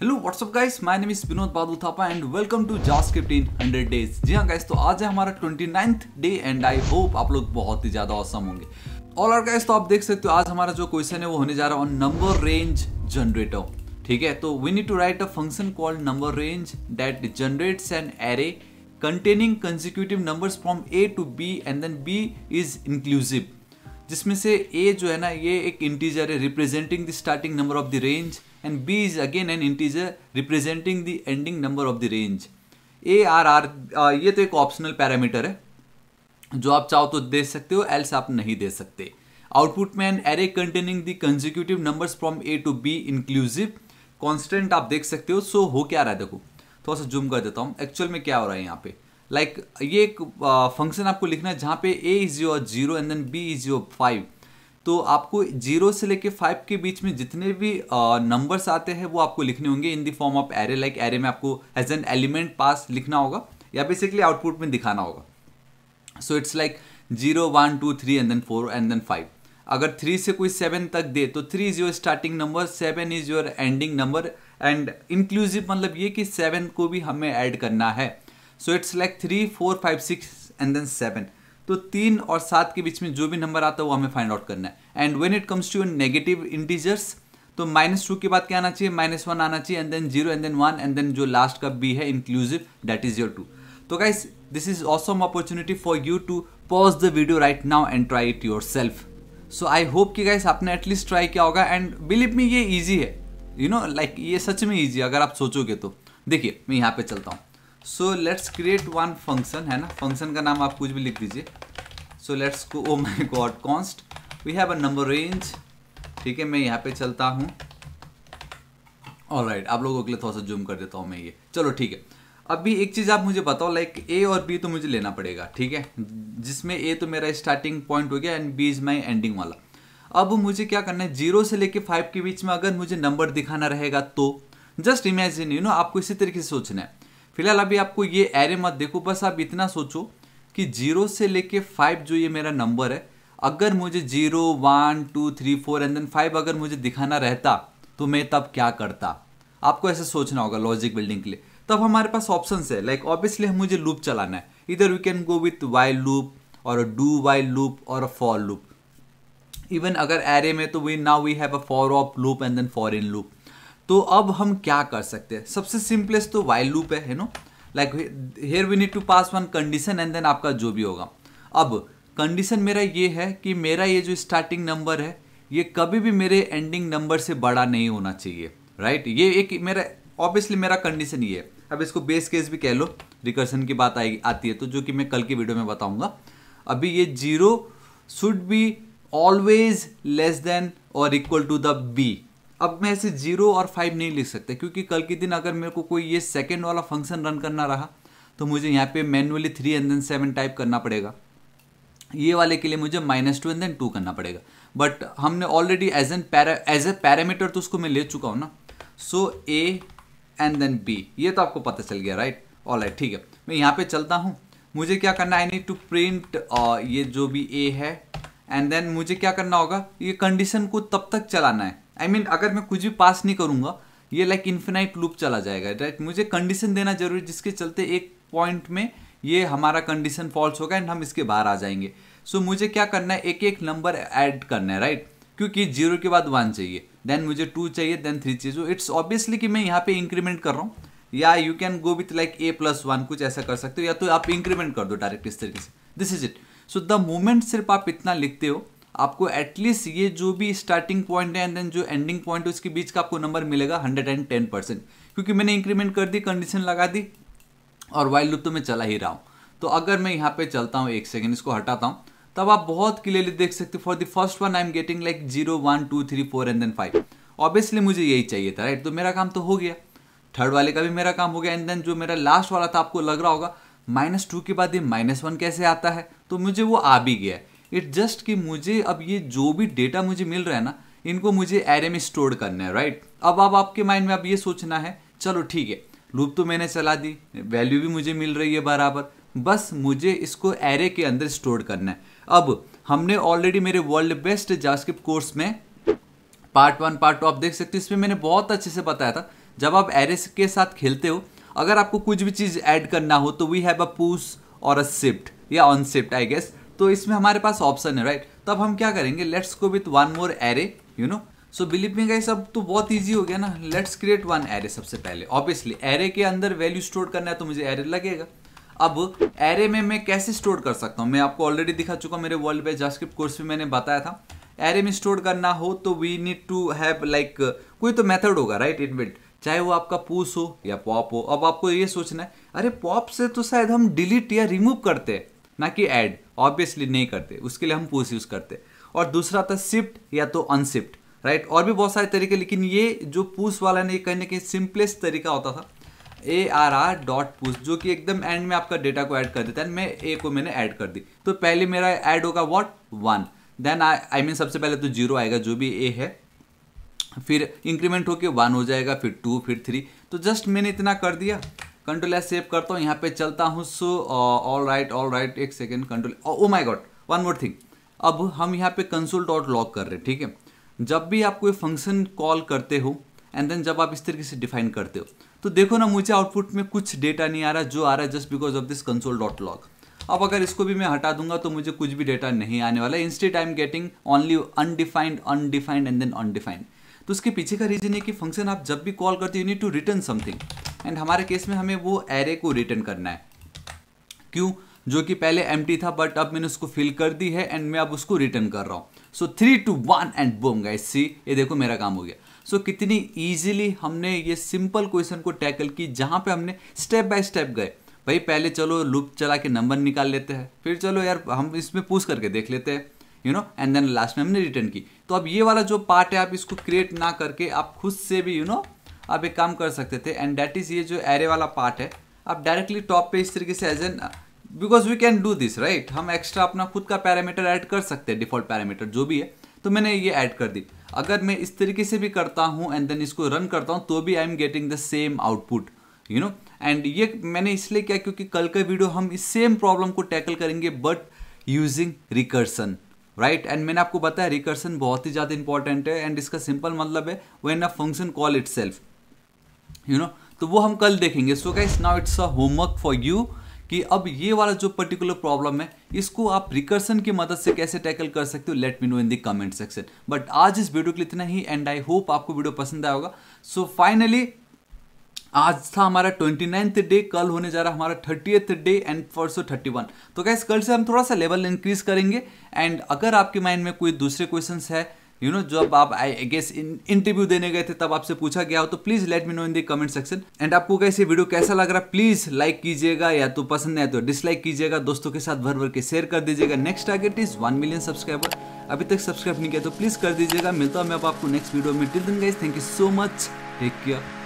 Hello what's up guys my name is Vinod Badal Thapa and welcome to JavaScript in hundred days जी हाँ guys तो आज है हमारा twenty day and I hope आप लोग बहुत ही ज़्यादा औसम होंगे ऑल और गाइस तो आप देख सकते हो आज हमारा जो क्वेश्चन है वो होने जा रहा है ऑन नंबर रेंज जनरेटर ठीक है तो we need to write a function called number range that generates an array containing consecutive numbers from A to B and then B is inclusive जिसमें से ए जो है ना ये एक इंटीजर है representing the starting number of the range and b is again an integer representing the ending number of the range A R R ये तो एक ऑप्शनल पैरामीटर है जो आप चाहो तो दे सकते हो एल्स आप नहीं दे सकते आउटपुट में an array containing the consecutive numbers from A to B inclusive constant आप देख सकते हो सो हो क्या रहा है देखो थोड़ा सा जूम कर देता हूँ एक्चुअल में क्या हो रहा है यहाँ पे लाइक like, ये एक फंक्शन uh, आपको लिखना है जहाँ पे A is your zero and then B is your five तो आपको जीरो से लेके फाइव के बीच में जितने भी नंबर्स आते हैं वो आपको लिखने होंगे in the form of array like array में आपको एज एन एलिमेंट पास लिखना होगा या बेसिकली आउटपुट में दिखाना होगा so it's like zero one two three and then four and then five अगर थ्री से कोई सेवन तक दे तो three is your starting number seven is your ending number and inclusive मतलब ये कि सेवन को भी हमें ऐड करना है so it's like three four five six and then seven तो तीन और सात के बीच में जो भी नंबर आता है वो हमें फाइंड आउट करना है and when it comes to negative integers तो माइनस टू के बाद क्या आना चाहिए माइनस वन आना चाहिए and then zero and then one and then जो लास्ट का बी है inclusive that is your two तो guys this is awesome opportunity for you to pause the video right now and try it yourself so I hope कि guys आपने at least try किया होगा and believe me ये easy है you know like ये सच में easy है अगर आप सोचोगे तो देखिए मैं यहाँ पे चलता हूँ so let's create one function है ना फंक्शन का नाम आप कुछ भी लिख दीजिए सो लेट्स को oh my god const we have a number range ठीक है मैं यहाँ पे चलता हूँ ऑल राइट आप लोगों के लिए थोड़ा सा जूम कर देता हूँ मैं ये चलो ठीक है अभी एक चीज़ आप मुझे बताओ लाइक ए और बी तो मुझे लेना पड़ेगा ठीक है जिसमें ए तो मेरा स्टार्टिंग पॉइंट हो गया and B is my ending वाला अब मुझे क्या करना है जीरो से लेके फाइव के बीच में अगर मुझे नंबर दिखाना रहेगा तो जस्ट इमेजिन यू नो आपको इसी तरीके से सोचना है फिलहाल अभी आपको ये एरे मत देखो बस आप इतना सोचो कि जीरो से लेके फाइव जो ये मेरा नंबर है अगर मुझे zero one two three four and then five अगर मुझे दिखाना रहता तो मैं तब क्या करता आपको ऐसे सोचना होगा लॉजिक बिल्डिंग के लिए तब हमारे पास ऑप्शन है लाइक ऑब्वियसली मुझे लूप चलाना है इधर we can go with while loop और डू वाई लूप और फॉर लूप इवन अगर एरे में तो we now we have a for of loop and then for in loop तो अब हम क्या कर सकते हैं सबसे सिंपलेस्ट तो वाइल लूप है no like here we need to pass one condition and then आपका जो भी होगा अब कंडीशन मेरा ये है कि मेरा ये जो स्टार्टिंग नंबर है ये कभी भी मेरे एंडिंग नंबर से बड़ा नहीं होना चाहिए राइट right? ये एक मेरा ऑब्वियसली मेरा कंडीशन ये है अब इसको बेस केस भी कह लो रिकर्सन की बात आएगी आती है तो जो कि मैं कल की वीडियो में बताऊंगा अभी ये zero should be always less then और इक्वल टू द बी अब मैं ऐसे जीरो और फाइव नहीं लिख सकते क्योंकि कल के दिन अगर मेरे को कोई ये सेकेंड वाला फंक्शन रन करना रहा तो मुझे यहाँ पे manually three and then seven type करना पड़ेगा ये वाले के लिए मुझे minus two and then two करना पड़ेगा बट हमने already as an as a parameter तो उसको मैं ले चुका हूँ ना so A and then B ये तो आपको पता चल गया राइट ऑल राइट ठीक है मैं यहाँ पे चलता हूँ मुझे क्या करना है आई नीड टू प्रिंट ये जो भी ए है एंड देन मुझे क्या करना होगा ये कंडीशन को तब तक चलाना है आई मीन अगर मैं कुछ भी पास नहीं करूंगा ये लाइक इन्फिनाइट लूप चला जाएगा राइट मुझे कंडीशन देना जरूरी जिसके चलते एक पॉइंट में ये हमारा कंडीशन फॉल्स होगा एंड हम इसके बाहर आ जाएंगे सो so, मुझे क्या करना है एक एक नंबर ऐड करना है राइट क्योंकि जीरो के बाद वन चाहिए देन मुझे टू चाहिए देन थ्री चाहिए सो इट्स ऑब्वियसली कि मैं यहाँ पे इंक्रीमेंट कर रहा हूँ या you can go with like A plus one कुछ ऐसा कर सकते हो या तो आप इंक्रीमेंट कर दो डायरेक्ट इस तरीके से this is it so the moment सिर्फ आप इतना लिखते हो आपको एटलीस्ट ये जो भी स्टार्टिंग पॉइंट है एंड देन जो एंडिंग पॉइंट है उसके बीच का आपको नंबर मिलेगा हंड्रेड एंड टेन परसेंट क्योंकि मैंने इंक्रीमेंट कर दी कंडीशन लगा दी और वाइल्ड लुप तो मैं चला ही रहा हूँ तो अगर मैं यहाँ पे चलता हूँ एक सेकेंड इसको हटाता हूँ तब आप बहुत क्लियरली देख सकते हो for the first one I am getting like zero one two three four and then five obviously मुझे यही चाहिए था राइट तो मेरा काम तो हो गया थर्ड वाले का भी मेरा काम हो गया एंड देन जो मेरा लास्ट वाला था आपको लग रहा होगा माइनस टू के बाद ये माइनस वन कैसे आता है तो मुझे वो आ भी गया इट जस्ट कि मुझे अब ये जो भी डेटा मुझे मिल रहा है ना इनको मुझे एरे में स्टोर करना है राइट अब अब आपके माइंड में अब ये सोचना है चलो ठीक है लूप तो मैंने चला दी वैल्यू भी मुझे मिल रही है बराबर बस मुझे इसको एरे के अंदर स्टोर करना है अब हमने ऑलरेडी मेरे वर्ल्ड बेस्ट जावास्क्रिप्ट कोर्स में पार्ट वन पार्ट टू आप देख सकते हो इसमें मैंने बहुत अच्छे से बताया था जब आप एरे के साथ खेलते हो अगर आपको कुछ भी चीज़ ऐड करना हो तो वी हैव अ पूस और अ शिफ्ट या ऑन आई गेस तो इसमें हमारे पास ऑप्शन है राइट तो अब हम क्या करेंगे let's go with one more array you know so believe me guys अब तो बहुत ईजी हो गया ना लेट्स क्रिएट वन एरे सबसे पहले ऑब्वियसली एरे के अंदर वैल्यू स्टोर करना है तो मुझे एरे लगेगा अब एरे में मैं कैसे स्टोर कर सकता हूँ मैं आपको ऑलरेडी दिखा चुका मेरे वर्ल्ड बेस्ट जास्क्रिप्ट कोर्स में मैंने बताया था एरे में स्टोर करना हो तो we need to have like कोई तो मेथड होगा राइट इट बिल्ट चाहे वो आपका पूस हो या पॉप हो अब आपको ये सोचना है अरे पॉप से तो शायद हम डिलीट या रिमूव करते हैं ना कि ऐड ऑब्वियसली नहीं करते उसके लिए हम पोस्ट यूज़ करते और दूसरा था शिफ्ट या तो अनशिफ्ट राइट और भी बहुत सारे तरीके लेकिन ये जो पुश वाला नहीं कहने के सिंपलेस्ट तरीका होता था A R R dot push जो कि एकदम एंड में आपका डेटा को ऐड कर देता है मैं ए को मैंने ऐड कर दी तो पहले मेरा ऐड होगा what one then I mean सबसे पहले तो जीरो आएगा जो भी ए है फिर इंक्रीमेंट होके वन हो जाएगा फिर टू फिर थ्री तो जस्ट मैंने इतना कर दिया कंट्रोल एस सेव करता हूँ यहाँ पे चलता हूँ so all right all right एक second control oh my god one more thing अब हम यहाँ पे कंसोल डॉट लॉक कर रहे हैं ठीक है जब भी आप कोई फंक्शन कॉल करते हो एंड देन जब आप इस तरीके से डिफाइन करते हो तो देखो ना मुझे आउटपुट में कुछ डेटा नहीं आ रहा जो आ रहा है just because of this console dot log अब अगर इसको भी मैं हटा दूंगा तो मुझे कुछ भी डेटा नहीं आने वाला है instead I am getting only undefined undefined and then undefined तो उसके पीछे का रीजन है कि फंक्शन आप जब भी कॉल करते हो you need to return something and हमारे केस में हमें वो एरे को रिटर्न करना है क्यों जो कि पहले एम था बट अब मैंने उसको फिल कर दी है एंड मैं अब उसको रिटर्न कर रहा हूँ so three two one and boom guys see ये देखो मेरा काम हो गया सो so, कितनी ईजिली हमने ये सिंपल क्वेश्चन को टैकल की जहाँ पे हमने स्टेप बाय स्टेप गए भाई पहले चलो लूप चला के नंबर निकाल लेते हैं फिर चलो यार हम इसमें पूछ करके देख लेते हैं you know and then last में हमने रिटर्न की तो अब ये वाला जो पार्ट है आप इसको क्रिएट ना करके आप खुद से भी यू you नो know, आप एक काम कर सकते थे एंड डैट इज़ ये जो एरे वाला पार्ट है आप डायरेक्टली टॉप पे इस तरीके से as an because we can do this right हम एक्स्ट्रा अपना खुद का पैरामीटर ऐड कर सकते हैं डिफॉल्ट पैरामीटर जो भी है तो मैंने ये ऐड कर दी अगर मैं इस तरीके से भी करता हूँ एंड देन इसको रन करता हूँ तो भी I am getting the same output you know and ये मैंने इसलिए किया क्योंकि कल का वीडियो हम इस सेम प्रॉब्लम को टैकल करेंगे but using recursion right and मैंने आपको बताया रिकर्सन बहुत ही ज़्यादा इंपॉर्टेंट है एंड इसका सिंपल मतलब है when a function call itself you know तो वो हम कल देखेंगे so guys now it's a homework for you कि अब ये वाला जो पर्टिकुलर प्रॉब्लम है इसको आप रिकर्सन की मदद से कैसे टैकल कर सकते हो let me know in the comment section but आज इस वीडियो के लिए इतना ही एंड आई होप आपको वीडियो पसंद आया होगा सो so, फाइनली आज था हमारा ट्वेंटी नाइन्थ डे कल होने जा रहा हमारा थर्टी डे एंड परसों थर्टी वन तो कैसे कल से हम थोड़ा सा लेवल इंक्रीज करेंगे एंड अगर आपके माइंड में कोई दूसरे क्वेश्चंस है यू नो जब आप आई गेस इन इंटरव्यू देने गए थे तब आपसे पूछा गया हो तो please let me know in the comment section and आपको कैसे वीडियो कैसा लग रहा है प्लीज लाइक कीजिएगा या तो पसंद नहीं आए तो डिसलाइक कीजिएगा दोस्तों के साथ भर भर के शेयर कर दीजिएगा next target is one million subscriber अभी तक सब्सक्राइब नहीं किया तो प्लीज कर दीजिएगा मिलता हूँ मैं आपको नेक्स्ट वीडियो में till then thank you so much take care